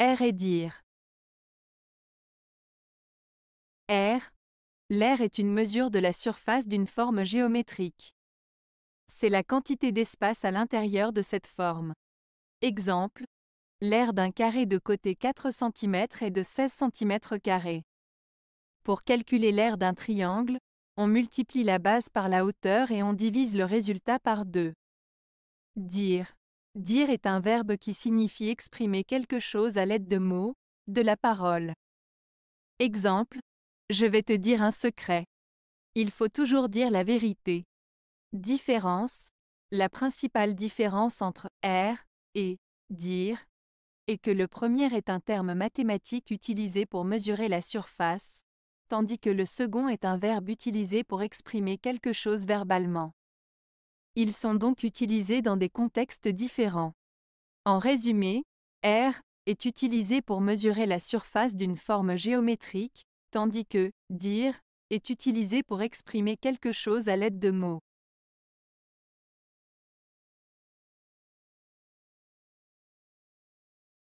R et dire. R. L'air est une mesure de la surface d'une forme géométrique. C'est la quantité d'espace à l'intérieur de cette forme. Exemple. L'air d'un carré de côté 4 cm est de 16 cm Pour calculer l'air d'un triangle, on multiplie la base par la hauteur et on divise le résultat par 2. Dire. Dire est un verbe qui signifie exprimer quelque chose à l'aide de mots, de la parole. Exemple, je vais te dire un secret. Il faut toujours dire la vérité. Différence, la principale différence entre R er et dire est que le premier est un terme mathématique utilisé pour mesurer la surface, tandis que le second est un verbe utilisé pour exprimer quelque chose verbalement. Ils sont donc utilisés dans des contextes différents. En résumé, R est utilisé pour mesurer la surface d'une forme géométrique, tandis que dire est utilisé pour exprimer quelque chose à l'aide de mots.